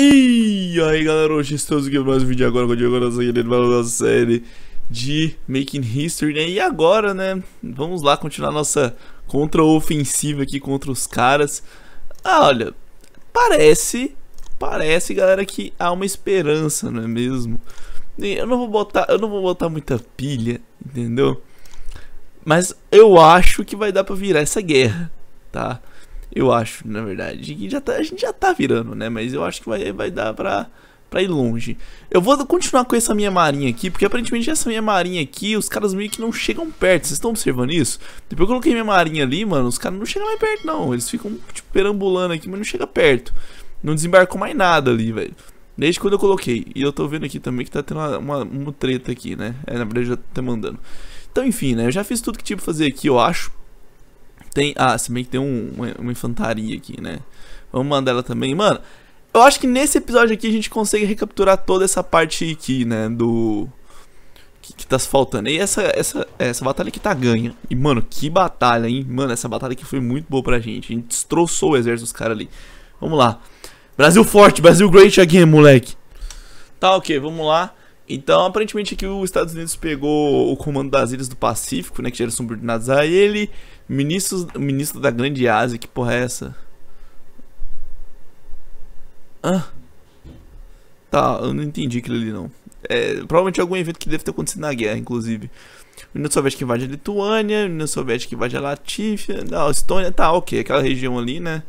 E aí galera, hoje estamos aqui para mais um vídeo agora com o Diego Nossa, nossa série de Making History, né? E agora, né, vamos lá continuar nossa contra-ofensiva aqui contra os caras. Ah, olha, parece, parece galera que há uma esperança, não é mesmo? E eu não vou botar, eu não vou botar muita pilha, entendeu? Mas eu acho que vai dar para virar essa guerra, Tá? Eu acho, na verdade. E já tá, a gente já tá virando, né? Mas eu acho que vai, vai dar pra, pra ir longe. Eu vou continuar com essa minha marinha aqui, porque aparentemente essa minha marinha aqui, os caras meio que não chegam perto. Vocês estão observando isso? Depois tipo, eu coloquei minha marinha ali, mano, os caras não chegam mais perto, não. Eles ficam, tipo, perambulando aqui, mas não chega perto. Não desembarcou mais nada ali, velho. Desde quando eu coloquei. E eu tô vendo aqui também que tá tendo uma, uma, uma treta aqui, né? É, na verdade, já até mandando. Então, enfim, né? Eu já fiz tudo que tinha pra fazer aqui, eu acho tem. Ah, se bem que tem um, uma, uma, infantaria aqui, né? Vamos mandar ela também. Mano, eu acho que nesse episódio aqui a gente consegue recapturar toda essa parte aqui, né? Do. Que, que tá faltando. E essa, essa, essa batalha que tá ganha. E, mano, que batalha, hein? Mano, essa batalha aqui foi muito boa pra gente. A gente destroçou o exército dos caras ali. Vamos lá. Brasil forte, Brasil great again, moleque. Tá, ok, vamos lá. Então, aparentemente aqui os Estados Unidos pegou o comando das ilhas do Pacífico, né, que eram subordinados a ele, ministros, ministro da Grande Ásia, que porra é essa? Ah. Tá, eu não entendi aquilo ali não. É, provavelmente algum evento que deve ter acontecido na guerra, inclusive. União Soviética invade a Lituânia, União Soviética invade a Latífia, não, a Estônia, tá, ok, aquela região ali, né?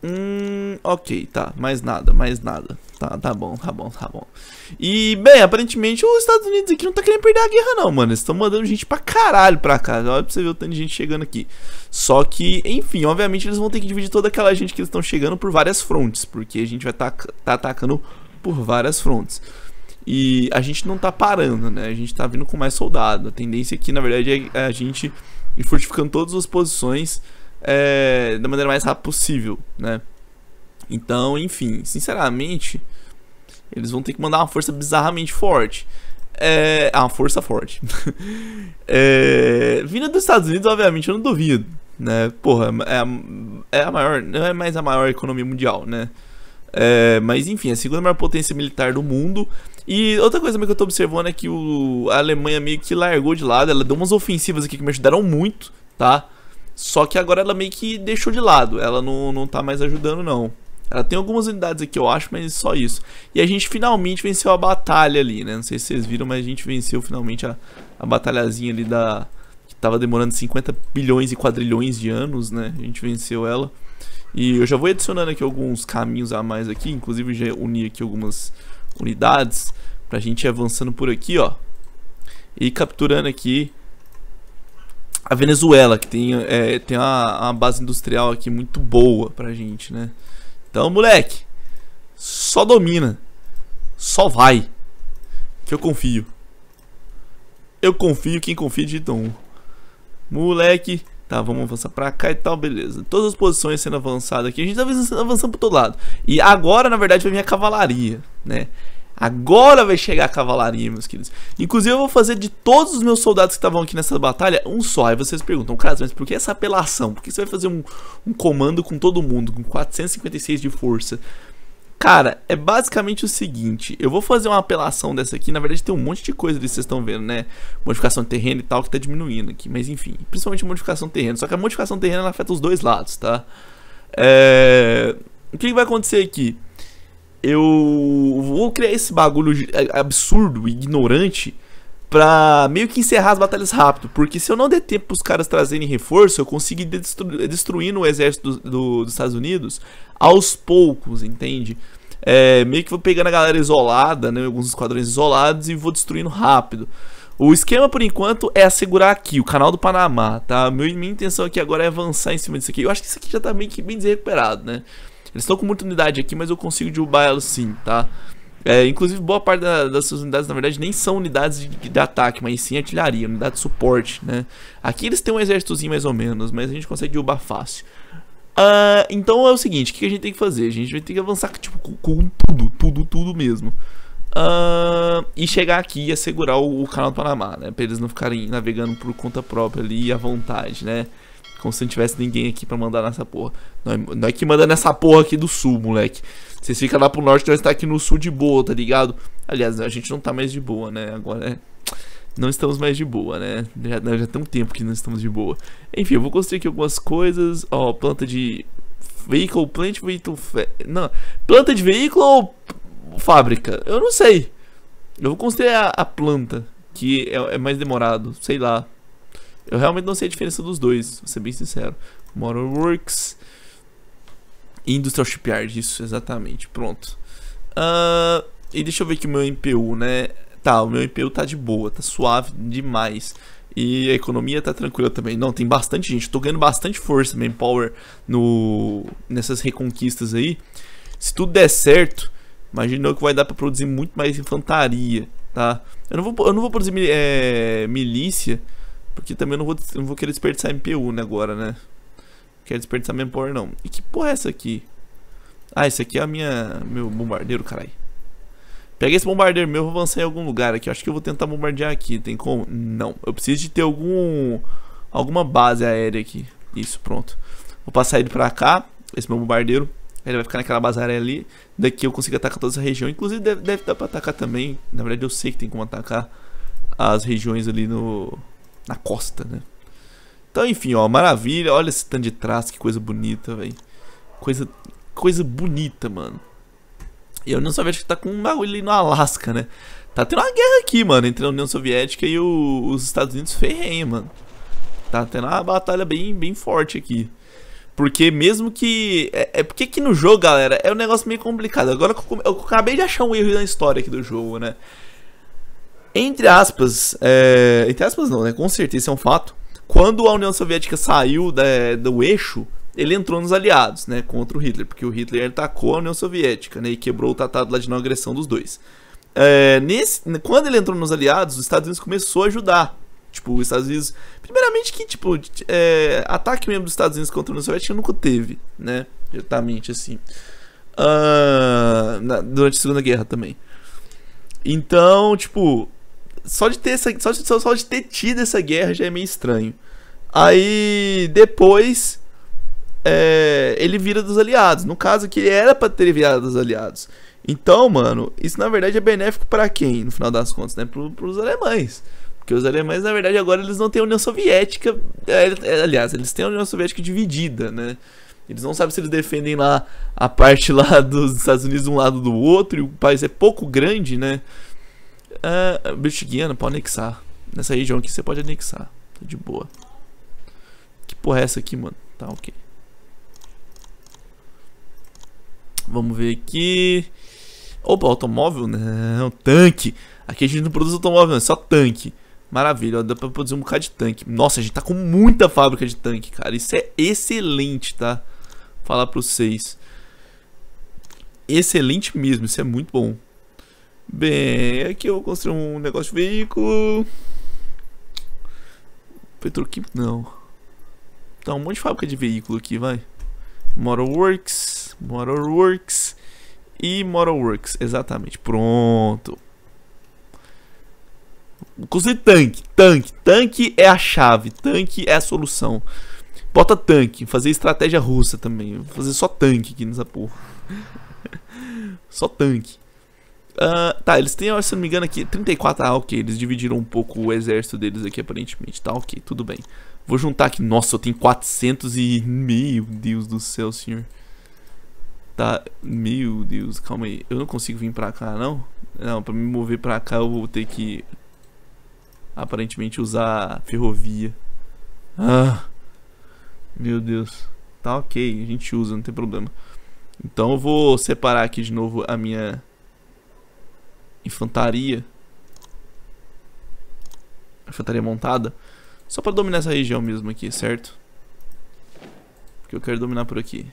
Hum, ok, tá, mais nada, mais nada. Tá, tá bom, tá bom, tá bom. E, bem, aparentemente os Estados Unidos aqui não tá querendo perder a guerra não, mano. Eles estão mandando gente pra caralho pra cá. Olha pra você ver o tanto de gente chegando aqui. Só que, enfim, obviamente eles vão ter que dividir toda aquela gente que eles estão chegando por várias frontes. Porque a gente vai tá, tá atacando por várias frontes. E a gente não tá parando, né? A gente tá vindo com mais soldado. A tendência aqui, na verdade, é a gente ir fortificando todas as posições é, da maneira mais rápida possível, né? Então, enfim, sinceramente, eles vão ter que mandar uma força bizarramente forte. É, ah, uma força forte. é, vindo dos Estados Unidos, obviamente, eu não duvido, né? Porra, é, é a maior, não é mais a maior economia mundial, né? É, mas enfim, é a segunda maior potência militar do mundo. E outra coisa que eu tô observando é que o, a Alemanha meio que largou de lado. Ela deu umas ofensivas aqui que me ajudaram muito, tá? Só que agora ela meio que deixou de lado, ela não, não tá mais ajudando não. Ela tem algumas unidades aqui, eu acho, mas só isso. E a gente finalmente venceu a batalha ali, né? Não sei se vocês viram, mas a gente venceu finalmente a, a batalhazinha ali da... Que tava demorando 50 bilhões e quadrilhões de anos, né? A gente venceu ela. E eu já vou adicionando aqui alguns caminhos a mais aqui, inclusive já uni aqui algumas unidades pra gente ir avançando por aqui, ó. E capturando aqui a Venezuela, que tem, é, tem uma, uma, base industrial aqui muito boa pra gente, né? Então, moleque, só domina. Só vai. Que eu confio. Eu confio, quem confia digita um. Moleque. Tá, vamos avançar pra cá e tal, beleza. Todas as posições sendo avançadas aqui. A gente tá avançando, avançando pro todo lado. E agora, na verdade, vai vir a cavalaria, né? Agora vai chegar a cavalaria, meus queridos. Inclusive, eu vou fazer de todos os meus soldados que estavam aqui nessa batalha, um só. Aí vocês perguntam, Cras, mas por que essa apelação? Por que você vai fazer um, um comando com todo mundo, com 456 de força? Cara, é basicamente o seguinte, eu vou fazer uma apelação dessa aqui, na verdade tem um monte de coisa ali que vocês estão vendo, né? Modificação de terreno e tal, que tá diminuindo aqui, mas enfim, principalmente modificação de terreno, só que a modificação de terreno ela afeta os dois lados, tá? É... O que, que vai acontecer aqui? eu vou criar esse bagulho é, absurdo, ignorante, pra meio que encerrar as batalhas rápido. Porque se eu não der tempo pros caras trazerem reforço, eu consigo ir destru destruindo o exército do, do, dos Estados Unidos aos poucos, entende? É, meio que vou pegando a galera isolada, né, alguns esquadrões isolados, e vou destruindo rápido. O esquema, por enquanto, é assegurar aqui, o canal do Panamá, tá? Minha, minha intenção aqui agora é avançar em cima disso aqui. Eu acho que isso aqui já tá meio que bem desrecuperado, né? Eles estão com muita unidade aqui, mas eu consigo derrubar elas sim, tá? É, inclusive, boa parte da, suas unidades, na verdade, nem são unidades de, de, ataque, mas sim artilharia, unidade de suporte, né? Aqui eles têm um exércitozinho mais ou menos, mas a gente consegue derrubar fácil. Uh, então é o seguinte, o que a gente tem que fazer? A gente vai ter que avançar tipo, com, com tudo, tudo, tudo mesmo. Uh, e chegar aqui e assegurar o, o canal do Panamá, né? Pra eles não ficarem navegando por conta própria ali à vontade, né? Como se não tivesse ninguém aqui para mandar nessa porra. não é que manda nessa porra aqui do sul, moleque. Vocês ficam lá pro norte, nós tá aqui no sul de boa, tá ligado? Aliás, a gente não tá mais de boa, né? Agora é não estamos mais de boa, né? Já, né, já tem um tempo que não estamos de boa. Enfim, eu vou construir aqui algumas coisas. Ó, planta de veículo, plant vehicle. Fe... Não, planta de veículo ou fábrica? Eu não sei. Eu vou construir a, a planta, que é, é mais demorado, sei lá. Eu realmente não sei a diferença dos dois, vou ser bem sincero. Motorworks. Industrial Shipyard, isso, exatamente. Pronto. Uh, e deixa eu ver aqui o meu MPU, né? Tá, o meu MPU tá de boa, tá suave demais. E a economia tá tranquila também. Não, tem bastante gente. tô ganhando bastante força, manpower, no, nessas reconquistas aí. Se tudo der certo, imagino que vai dar para produzir muito mais infantaria, tá? Eu não vou, eu não vou produzir é, milícia, porque também não vou, não vou querer desperdiçar MPU né, agora, né? Não quero desperdiçar power, não. E que porra é essa aqui? Ah, esse aqui é a minha... Meu bombardeiro, caralho. Pega esse bombardeiro meu, vou avançar em algum lugar aqui. Eu acho que eu vou tentar bombardear aqui. Tem como? Não. Eu preciso de ter algum... Alguma base aérea aqui. Isso, pronto. Vou passar ele pra cá. Esse meu bombardeiro. Ele vai ficar naquela base aérea ali. Daqui eu consigo atacar toda essa região. Inclusive deve, deve dar pra atacar também. Na verdade eu sei que tem como atacar as regiões ali no na costa, né? Então, enfim, ó, maravilha. Olha esse tanto de traço, que coisa bonita, velho. Coisa, coisa bonita, mano. E a União Soviética tá com um bagulho ali no Alasca, né? Tá tendo uma guerra aqui, mano, entre a União Soviética e o, os Estados Unidos ferrenha, mano. Tá tendo uma batalha bem, bem forte aqui. Porque mesmo que. É, é porque aqui no jogo, galera, é um negócio meio complicado. Agora eu, eu acabei de achar um erro na história aqui do jogo, né? Entre aspas, é, entre aspas não, né? Com certeza é um fato. Quando a União Soviética saiu da, do eixo, ele entrou nos aliados, né? Contra o Hitler, porque o Hitler atacou a União Soviética, né? E quebrou o tratado lá de não agressão dos dois. É, nesse, quando ele entrou nos aliados, os Estados Unidos começou a ajudar. Tipo, os Estados Unidos. Primeiramente que, tipo, é, ataque mesmo dos Estados Unidos contra a União Soviética nunca teve, né? Diretamente assim. Uh, na, durante a Segunda Guerra também. Então, tipo, só de ter essa, só de, só de ter tido essa guerra já é meio estranho. Aí depois é, ele vira dos aliados. No caso que ele era para ter virado dos aliados. Então, mano, isso na verdade é benéfico para quem, no final das contas, né? Pro, pros alemães. Porque os alemães, na verdade, agora eles não têm a União Soviética. É, é, aliás, eles têm a União Soviética dividida, né? Eles não sabem se eles defendem lá a parte lá dos Estados Unidos de um lado do outro, e o país é pouco grande, né? Uh, British Guiana pode anexar. Nessa região aqui você pode anexar. Tá de boa. Que porra é essa aqui, mano? Tá, ok. Vamos ver aqui. Opa, automóvel? Não, tanque. Aqui a gente não produz automóvel, não, é só tanque. Maravilha, ó, dá pra produzir um bocado de tanque. Nossa, a gente tá com muita fábrica de tanque, cara. Isso é excelente, tá? Falar pra vocês. Excelente mesmo, isso é muito bom. Bem, aqui eu vou construir um negócio de veículo. Petroquímico não. Tá um monte de fábrica de veículo aqui, vai. Motorworks, Motorworks e Motorworks, exatamente. Pronto. Construir tanque, tanque, tanque é a chave, tanque é a solução. Bota tanque, fazer estratégia russa também. Vou fazer só tanque aqui nessa porra. só tanque. Uh, tá, eles têm, se não me engano, aqui 34. Ah, ok. Eles dividiram um pouco o exército deles aqui, aparentemente. Tá, ok. Tudo bem. Vou juntar aqui. Nossa, eu tenho 400 e... Meu Deus do céu, senhor. Tá. Meu Deus. Calma aí. Eu não consigo vir pra cá, não? Não, pra me mover pra cá eu vou ter que... Aparentemente usar ferrovia. Ah. Meu Deus. Tá ok. A gente usa, não tem problema. Então eu vou separar aqui de novo a minha infantaria. Infantaria montada. Só pra dominar essa região mesmo aqui, certo? Porque eu quero dominar por aqui.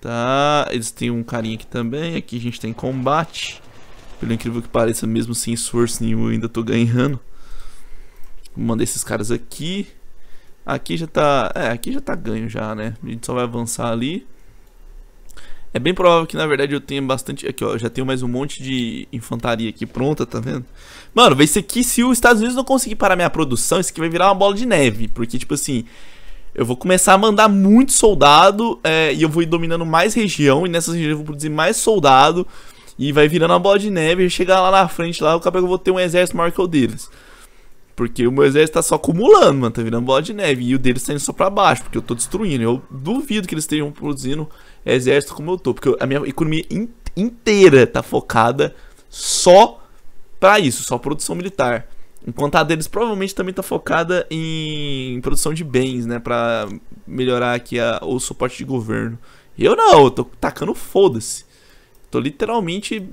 Tá, eles têm um carinha aqui também. Aqui a gente tem combate. Pelo incrível que pareça, mesmo sem esforço nenhum, eu ainda tô ganhando. Vou mandar esses caras aqui. Aqui já tá... É, aqui já tá ganho já, né? A gente só vai avançar ali. É bem provável que, na verdade, eu tenha bastante... Aqui, ó, já tenho mais um monte de infantaria aqui pronta, tá vendo? Mano, vai ser que se os Estados Unidos não conseguir parar minha produção, isso aqui vai virar uma bola de neve. Porque, tipo assim, eu vou começar a mandar muito soldado é, e eu vou ir dominando mais região. E nessas regiões eu vou produzir mais soldado. E vai virando uma bola de neve. E chegar lá na frente, lá, o cabelo eu vou ter um exército maior que o deles. Porque o meu exército tá só acumulando, mano. Tá virando bola de neve. E o deles tá indo só pra baixo, porque eu tô destruindo. Eu duvido que eles estejam produzindo exército como eu tô, porque a minha economia in inteira tá focada só para isso, só produção militar. Enquanto a deles provavelmente também tá focada em produção de bens, né, para melhorar aqui a, o suporte de governo. Eu não, eu tô tacando foda-se. Tô literalmente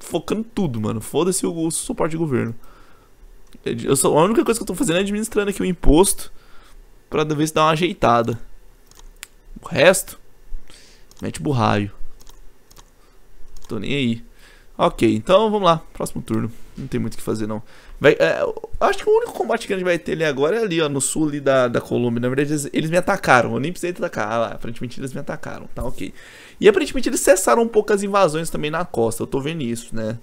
focando tudo, mano. Foda-se o, o suporte de governo. Eu sou, a única coisa que eu tô fazendo é administrando aqui o imposto pra ver se dá uma ajeitada. O resto, Mete burraio. Tô nem aí. Ok, então vamos lá. Próximo turno. Não tem muito o que fazer, não. Vai, é, acho que o único combate que a gente vai ter ali agora é ali, ó, no sul ali da, da Colômbia. Na verdade, eles, eles me atacaram. Eu nem precisei atacar. Ah, lá, aparentemente, eles me atacaram. Tá, ok. E aparentemente, eles cessaram um pouco as invasões também na costa. Eu tô vendo isso, né?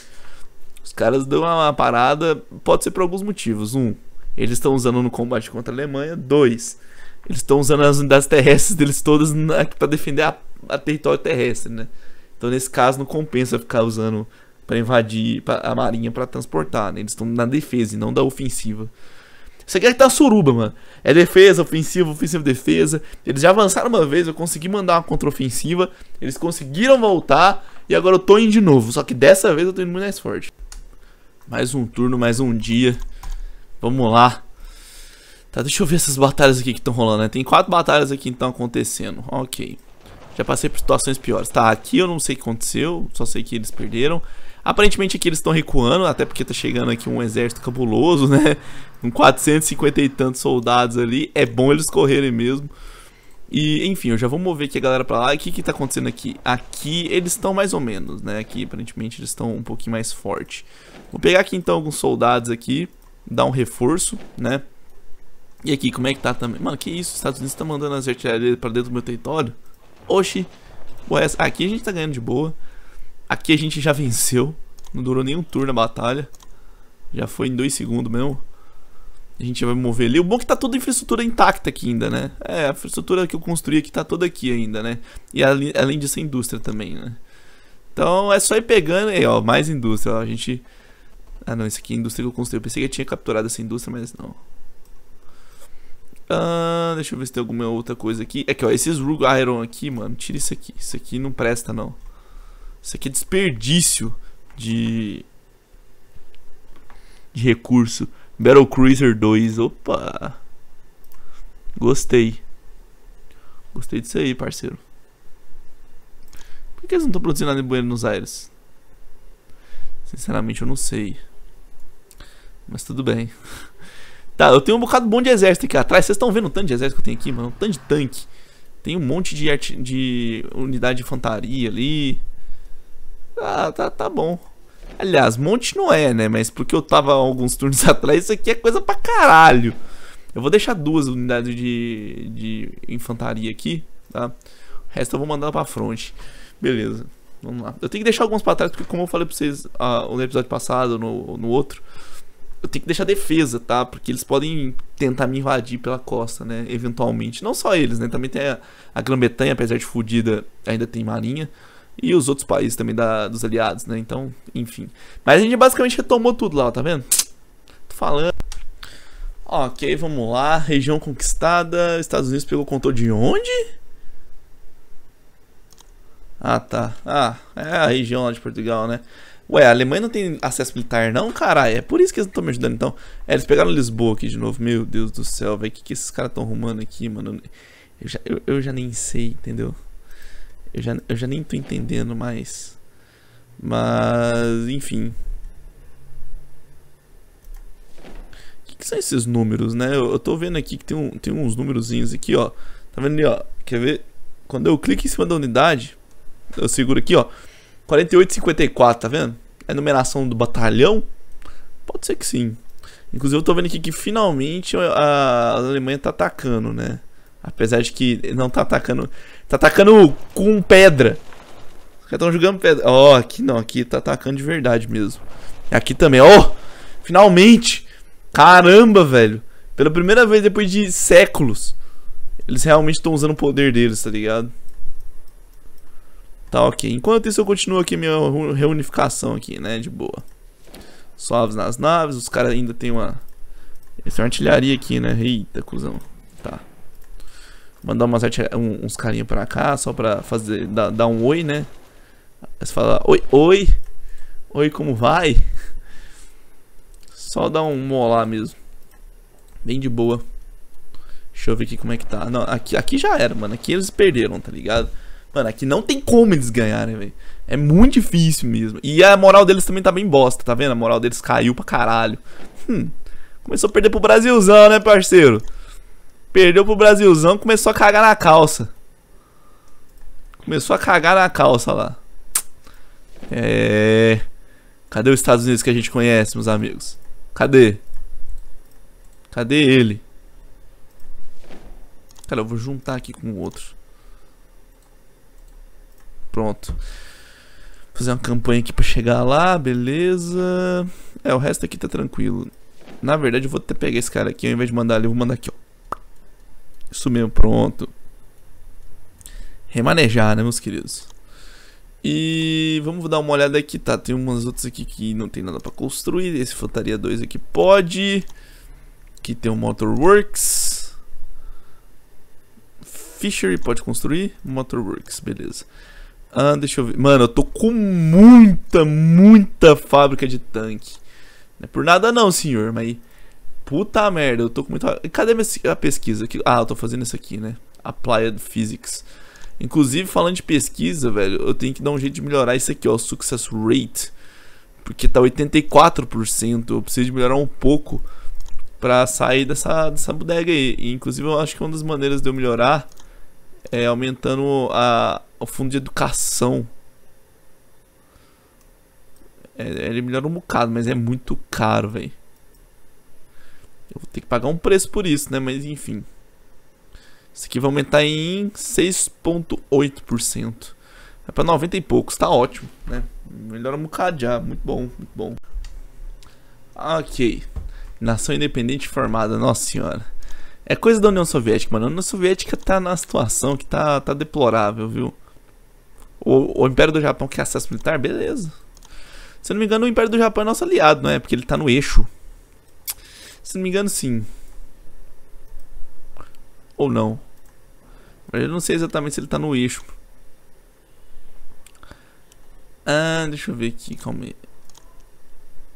Os caras dão uma, uma parada. Pode ser por alguns motivos. Um, eles estão usando no combate contra a Alemanha. Dois, eles estão usando as unidades terrestres deles todas para defender a a território terrestre, né? Então nesse caso não compensa ficar usando para invadir a marinha para transportar, né? Eles estão na defesa e não da ofensiva. Você quer que é tá suruba, mano. É defesa, ofensiva, ofensiva, defesa. Eles já avançaram uma vez, eu consegui mandar uma contraofensiva. Eles conseguiram voltar. E agora eu tô indo de novo. Só que dessa vez eu tô indo muito mais forte. Mais um turno, mais um dia. Vamos lá. Tá, deixa eu ver essas batalhas aqui que estão rolando, né? Tem quatro batalhas aqui que estão acontecendo. Ok. Já passei por situações piores. Tá, aqui eu não sei o que aconteceu, só sei que eles perderam. Aparentemente aqui eles estão recuando, até porque tá chegando aqui um exército cabuloso, né? Com um 450 e tantos soldados ali. É bom eles correrem mesmo. E, enfim, eu já vou mover aqui a galera pra lá. E o que que tá acontecendo aqui? Aqui eles estão mais ou menos, né? Aqui, aparentemente, eles estão um pouquinho mais forte. Vou pegar aqui, então, alguns soldados aqui. Dar um reforço, né? E aqui, como é que tá também? Mano, que isso? Os Estados Unidos tá mandando as artilharias pra dentro do meu território? Oxi, aqui a gente tá ganhando de boa. Aqui a gente já venceu. Não durou nenhum turno a batalha. Já foi em dois segundos mesmo. A gente vai mover ali. O bom é que tá toda a infraestrutura intacta aqui ainda, né? É, a infraestrutura que eu construí aqui tá toda aqui ainda, né? E ali, além disso, a indústria também, né? Então é só ir pegando. Aí, ó, mais indústria. Ó, a gente. Ah, não, esse aqui é a indústria que eu construí. Eu pensei que eu tinha capturado essa indústria, mas não. Ah, deixa eu ver se tem alguma outra coisa aqui. É que, ó, esses Rug Iron aqui, mano, tira isso aqui. Isso aqui não presta, não. Isso aqui é desperdício de... De recurso. Battle Cruiser 2, opa. Gostei. Gostei disso aí, parceiro. Por que eles não estão produzindo nada em Buenos Aires? Sinceramente, eu não sei. Mas tudo bem. Tá, eu tenho um bocado bom de exército aqui atrás. Vocês estão vendo o tanto de exército que eu tenho aqui, mano? Um tanto de tanque. Tem um monte de, art... de unidade de infantaria ali. Ah, tá, tá bom. Aliás, monte não é, né? Mas porque eu tava alguns turnos atrás, isso aqui é coisa pra caralho. Eu vou deixar duas unidades de, de infantaria aqui, tá? O resto eu vou mandar pra frente. Beleza, vamos lá. Eu tenho que deixar alguns pra trás, porque como eu falei pra vocês ah, no episódio passado, no, no outro eu tenho que deixar defesa, tá? Porque eles podem tentar me invadir pela costa, né? Eventualmente. Não só eles, né? Também tem a, a Grã-Bretanha, apesar de fodida, ainda tem marinha. E os outros países também da, dos aliados, né? Então, enfim. Mas a gente basicamente retomou tudo lá, tá vendo? Tô falando. Ok, vamos lá. Região conquistada. Estados Unidos pegou controle de onde? Ah, tá. Ah, é a região lá de Portugal, né? Ué, a Alemanha não tem acesso militar, não, caralho? É por isso que eles não estão me ajudando, então. É, eles pegaram Lisboa aqui de novo. Meu Deus do céu, velho. O que, que esses caras estão arrumando aqui, mano? Eu já, eu, eu já nem sei, entendeu? Eu já, eu já nem tô entendendo mais. Mas, enfim. O que, que são esses números, né? Eu, eu tô vendo aqui que tem, um, tem uns númerozinhos aqui, ó. Tá vendo ali, ó? Quer ver? Quando eu clico em cima da unidade, eu seguro aqui, ó. 4854, tá vendo? É numeração do batalhão? Pode ser que sim. Inclusive eu tô vendo aqui que finalmente a Alemanha tá atacando, né? Apesar de que não tá atacando. Tá atacando com pedra. Os caras estão jogando pedra. Ó, oh, aqui não, aqui tá atacando de verdade mesmo. Aqui também, ó! Oh, finalmente! Caramba, velho! Pela primeira vez depois de séculos, eles realmente estão usando o poder deles, tá ligado? Tá ok. Enquanto isso eu continuo aqui minha reunificação aqui, né? De boa. Suaves nas naves. Os caras ainda tem uma... Essa é uma artilharia aqui, né? Eita, cuzão. Tá. Mandar umas um, uns carinha pra cá, só pra fazer... Dar, dar um oi, né? Você fala, oi, oi. Oi, como vai? Só dar um molar mesmo. Bem de boa. Deixa eu ver aqui como é que tá. Não, aqui, aqui já era, mano. Aqui eles perderam, tá ligado? Mano, aqui não tem como eles ganharem, velho. É muito difícil mesmo. E a moral deles também tá bem bosta, tá vendo? A moral deles caiu pra caralho. Hum, começou a perder pro Brasilzão, né, parceiro? Perdeu pro Brasilzão, começou a cagar na calça. Começou a cagar na calça lá. É. Cadê os Estados Unidos que a gente conhece, meus amigos? Cadê? Cadê ele? Cara, eu vou juntar aqui com o outro. Pronto. Fazer uma campanha aqui pra chegar lá, beleza. É, o resto aqui tá tranquilo. Na verdade, eu vou até pegar esse cara aqui, ao invés de mandar ali, eu vou mandar aqui, ó. Isso mesmo, pronto. Remanejar, né, meus queridos? E vamos dar uma olhada aqui, tá? Tem umas outras aqui que não tem nada pra construir. Esse Fantaria 2 aqui pode. Aqui tem o Motorworks. Fishery pode construir. Motorworks, beleza. Ah, deixa eu ver. Mano, eu tô com muita, muita fábrica de tanque. Não é por nada não, senhor, mas... Puta merda, eu tô com muita... Cadê a pesquisa? Ah, eu tô fazendo isso aqui, né? Applied Physics. Inclusive, falando de pesquisa, velho, eu tenho que dar um jeito de melhorar isso aqui, ó. Success Rate. Porque tá 84%. Eu preciso de melhorar um pouco pra sair dessa, dessa bodega aí. E, inclusive, eu acho que uma das maneiras de eu melhorar é aumentando a, o fundo de educação. É, ele melhorou um bocado, mas é muito caro, velho. Eu vou ter que pagar um preço por isso, né? Mas enfim. Isso aqui vai aumentar em 6,8%. É pra 90 e poucos, tá ótimo, né? Melhora um bocado já, muito bom, muito bom. Ok. Nação independente formada, nossa senhora. É coisa da União Soviética, mano. A União Soviética tá na situação que tá, tá deplorável, viu? O, o Império do Japão quer acesso militar? Beleza. Se eu não me engano, o Império do Japão é nosso aliado, não é? Porque ele tá no eixo. Se não me engano, sim. Ou não. Eu não sei exatamente se ele tá no eixo. Ah, deixa eu ver aqui, calma aí.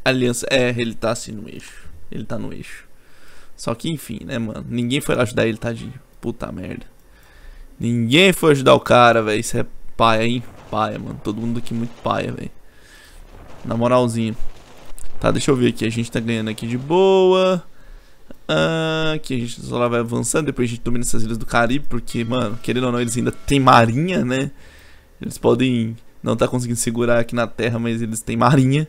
Aliança, é, ele tá assim no eixo. Ele tá no eixo. Só que enfim, né, mano. Ninguém foi lá ajudar ele, tadinho. Puta merda. Ninguém foi ajudar o cara, velho. Isso é paia, hein? Paia, mano. Todo mundo aqui muito paia, velho. Na moralzinha. Tá, deixa eu ver aqui. A gente tá ganhando aqui de boa. Ah, aqui a gente só vai avançando. Depois a gente domina essas ilhas do Caribe. Porque, mano, querendo ou não, eles ainda têm marinha, né? Eles podem não tá conseguindo segurar aqui na terra, mas eles têm marinha.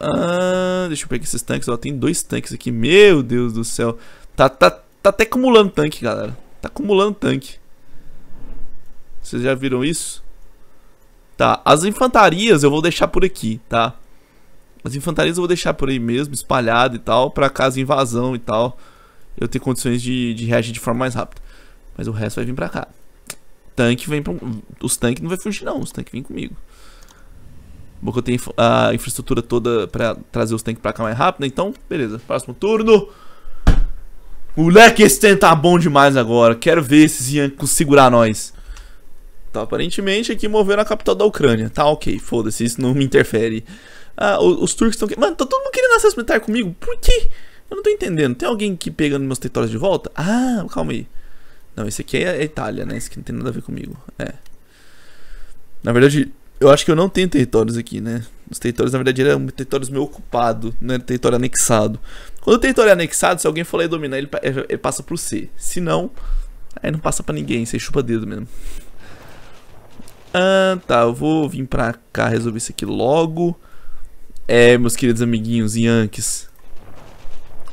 Ah, deixa eu pegar esses tanques. Ó, tem dois tanques aqui. Meu Deus do céu. Tá, tá, tá até acumulando tanque, galera. Tá acumulando tanque. Vocês já viram isso? Tá, as infantarias eu vou deixar por aqui, tá? As infantarias eu vou deixar por aí mesmo, espalhado e tal, pra caso invasão e tal, eu ter condições de, de reagir de forma mais rápida. Mas o resto vai vir pra cá. Tanque vem pra... Os tanques não vai fugir não, os tanques vêm comigo. Bom que eu tenho a infraestrutura toda pra trazer os tanques pra cá mais rápido, né? então, beleza. Próximo turno. Moleque, esse tanque tá bom demais agora. Quero ver esses Yankees segurar nós. Tá, aparentemente aqui moveram a capital da Ucrânia. Tá, ok, foda-se, isso não me interfere. Ah, os, os turcos estão. Mano, tá todo mundo querendo acesso militar comigo? Por quê? Eu não tô entendendo. Tem alguém que pegando meus territórios de volta? Ah, calma aí. Não, esse aqui é a Itália, né? Esse aqui não tem nada a ver comigo. É. Na verdade, eu acho que eu não tenho territórios aqui, né? Os territórios, na verdade, eram territórios meio ocupado, não era território anexado. Quando o território é anexado, se alguém for lá e dominar, ele, ele passa pro C. Se não, aí não passa para ninguém, você chupa dedo mesmo. Ah, tá, eu vou vir pra cá resolver isso aqui logo. É, meus queridos amiguinhos Yankees.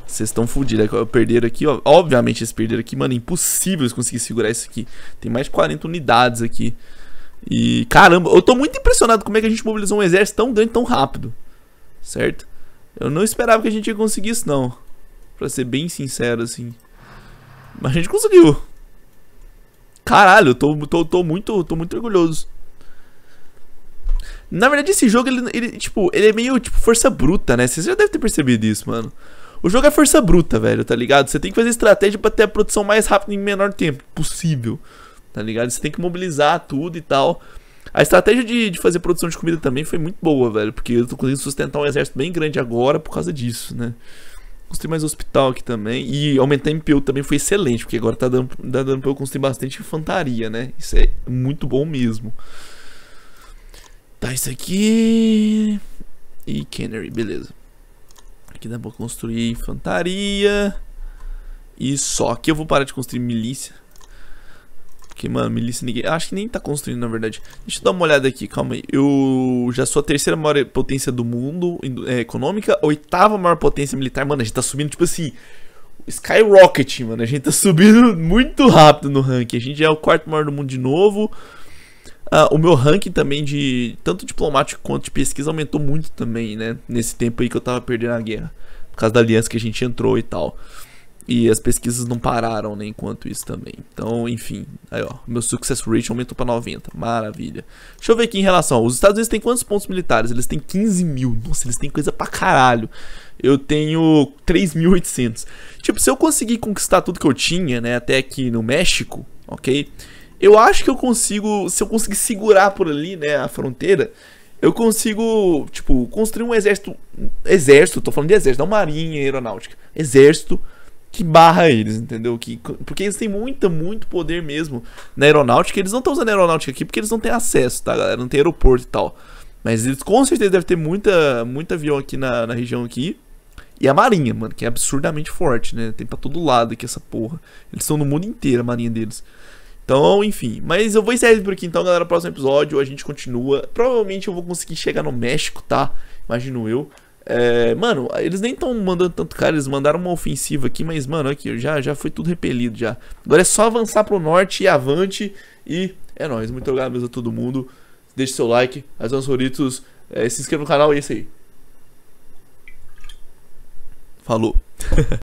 Vocês estão fodidos. É eu Perderam aqui, ó. Obviamente eles perderam aqui, mano. É impossível eles conseguirem segurar isso aqui. Tem mais de 40 unidades aqui. E, caramba, eu tô muito impressionado como é que a gente mobilizou um exército tão grande tão rápido. Certo? Eu não esperava que a gente ia conseguir isso, não. Pra ser bem sincero, assim. Mas a gente conseguiu. Caralho, eu tô, tô, tô muito, tô muito orgulhoso. Na verdade, esse jogo, ele, ele, tipo, ele é meio, tipo, força bruta, né? Vocês já devem ter percebido isso, mano. O jogo é força bruta, velho, tá ligado? Você tem que fazer estratégia para ter a produção mais rápida em menor tempo possível, tá ligado? Você tem que mobilizar tudo e tal. A estratégia de, de fazer produção de comida também foi muito boa, velho, porque eu tô conseguindo sustentar um exército bem grande agora por causa disso, né? construir mais hospital aqui também. E aumentar MPU também foi excelente, porque agora tá dando, tá dando pra eu construir bastante infantaria, né? Isso é muito bom mesmo. Tá, isso aqui. E canary, beleza. Aqui dá pra construir infantaria. E só. Aqui eu vou parar de construir milícia. Porque, mano, milícia ninguém... Acho que nem tá construindo, na verdade. Deixa eu dar uma olhada aqui, calma aí. Eu já sou a terceira maior potência do mundo é, econômica, oitava maior potência militar. Mano, a gente tá subindo, tipo assim... Skyrocket, mano. A gente tá subindo muito rápido no ranking. A gente já é o quarto maior do mundo de novo. Uh, o meu ranking também de tanto diplomático quanto de pesquisa aumentou muito também, né? Nesse tempo aí que eu tava perdendo a guerra. Por causa da aliança que a gente entrou e tal. E as pesquisas não pararam, né? Enquanto isso também. Então, enfim. Aí, ó. Meu success rate aumentou pra 90. Maravilha. Deixa eu ver aqui em relação. Os Estados Unidos têm quantos pontos militares? Eles têm 15 mil. Nossa, eles têm coisa pra caralho. Eu tenho 3.800. Tipo, se eu conseguir conquistar tudo que eu tinha, né? Até aqui no México, ok? Ok eu acho que eu consigo, se eu conseguir segurar por ali, né, a fronteira, eu consigo, tipo, construir um exército, exército, tô falando de exército, não marinha e aeronáutica, exército que barra eles, entendeu? Que, porque eles têm muita, muito poder mesmo na aeronáutica. Eles não estão usando aeronáutica aqui porque eles não têm acesso, tá, galera? Não tem aeroporto e tal. Mas eles com certeza devem ter muita, muita avião aqui na, na região aqui. E a marinha, mano, que é absurdamente forte, né? Tem pra todo lado aqui essa porra. Eles são no mundo inteiro, a marinha deles. Então, enfim. Mas eu vou encerrar por aqui então, galera. Próximo episódio a gente continua. Provavelmente eu vou conseguir chegar no México, tá? Imagino eu. É, mano, eles nem estão mandando tanto cara, eles mandaram uma ofensiva aqui, mas, mano, aqui, já, já foi tudo repelido já. Agora é só avançar pro norte e avante. E é nóis. Muito obrigado mesmo a todo mundo. Deixe seu like, as meus favoritos, é, se inscreva no canal e é isso aí. Falou.